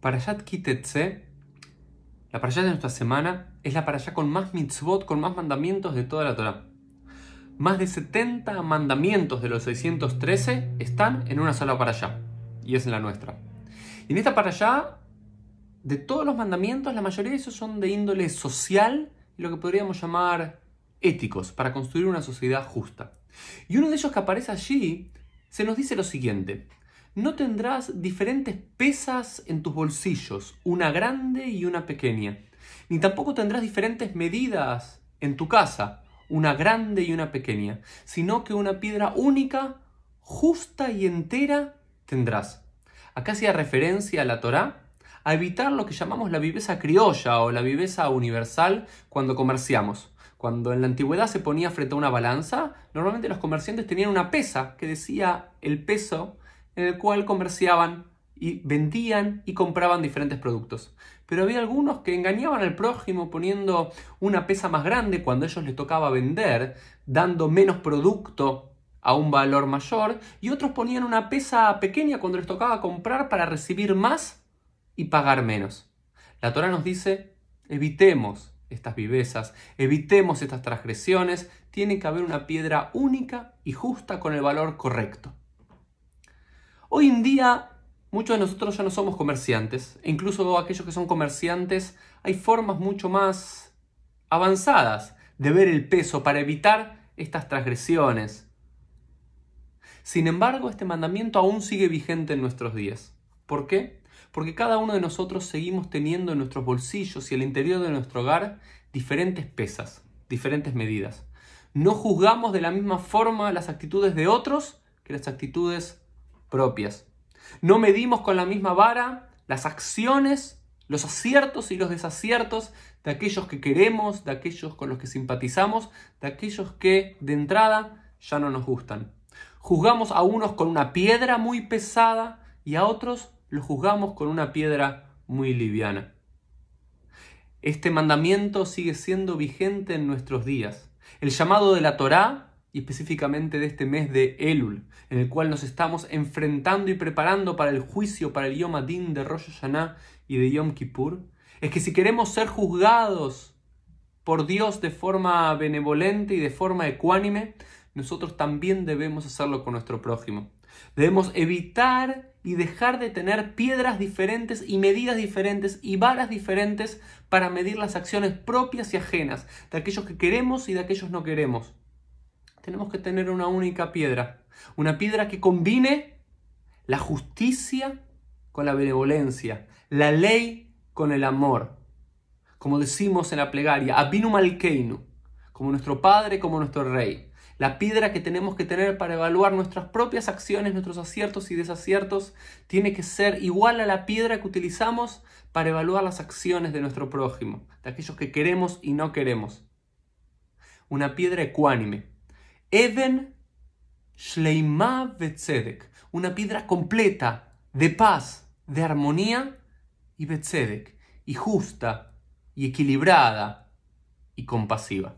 Para Kitetse, la allá de nuestra semana, es la allá con más mitzvot, con más mandamientos de toda la Torah. Más de 70 mandamientos de los 613 están en una sola allá. y es en la nuestra. Y en esta allá, de todos los mandamientos, la mayoría de esos son de índole social y lo que podríamos llamar éticos, para construir una sociedad justa. Y uno de ellos que aparece allí se nos dice lo siguiente no tendrás diferentes pesas en tus bolsillos, una grande y una pequeña, ni tampoco tendrás diferentes medidas en tu casa, una grande y una pequeña, sino que una piedra única, justa y entera tendrás. Acá hacía referencia a la Torá a evitar lo que llamamos la viveza criolla o la viveza universal cuando comerciamos. Cuando en la antigüedad se ponía frente a una balanza, normalmente los comerciantes tenían una pesa que decía el peso en el cual comerciaban y vendían y compraban diferentes productos. Pero había algunos que engañaban al prójimo poniendo una pesa más grande cuando ellos les tocaba vender, dando menos producto a un valor mayor, y otros ponían una pesa pequeña cuando les tocaba comprar para recibir más y pagar menos. La Torah nos dice, evitemos estas vivezas, evitemos estas transgresiones, tiene que haber una piedra única y justa con el valor correcto. Hoy en día muchos de nosotros ya no somos comerciantes, e incluso aquellos que son comerciantes hay formas mucho más avanzadas de ver el peso para evitar estas transgresiones. Sin embargo, este mandamiento aún sigue vigente en nuestros días. ¿Por qué? Porque cada uno de nosotros seguimos teniendo en nuestros bolsillos y el interior de nuestro hogar diferentes pesas, diferentes medidas. No juzgamos de la misma forma las actitudes de otros que las actitudes propias. No medimos con la misma vara las acciones, los aciertos y los desaciertos de aquellos que queremos, de aquellos con los que simpatizamos, de aquellos que de entrada ya no nos gustan. Juzgamos a unos con una piedra muy pesada y a otros los juzgamos con una piedra muy liviana. Este mandamiento sigue siendo vigente en nuestros días. El llamado de la Torá y específicamente de este mes de Elul, en el cual nos estamos enfrentando y preparando para el juicio, para el Yom Adin de Rosh Hashanah y de Yom Kippur, es que si queremos ser juzgados por Dios de forma benevolente y de forma ecuánime, nosotros también debemos hacerlo con nuestro prójimo. Debemos evitar y dejar de tener piedras diferentes y medidas diferentes y varas diferentes para medir las acciones propias y ajenas de aquellos que queremos y de aquellos no queremos tenemos que tener una única piedra, una piedra que combine la justicia con la benevolencia, la ley con el amor, como decimos en la plegaria, Abinum malkeinu, como nuestro Padre, como nuestro Rey, la piedra que tenemos que tener para evaluar nuestras propias acciones, nuestros aciertos y desaciertos, tiene que ser igual a la piedra que utilizamos para evaluar las acciones de nuestro prójimo, de aquellos que queremos y no queremos. Una piedra ecuánime, Even Shleima una piedra completa de paz, de armonía y y justa, y equilibrada, y compasiva.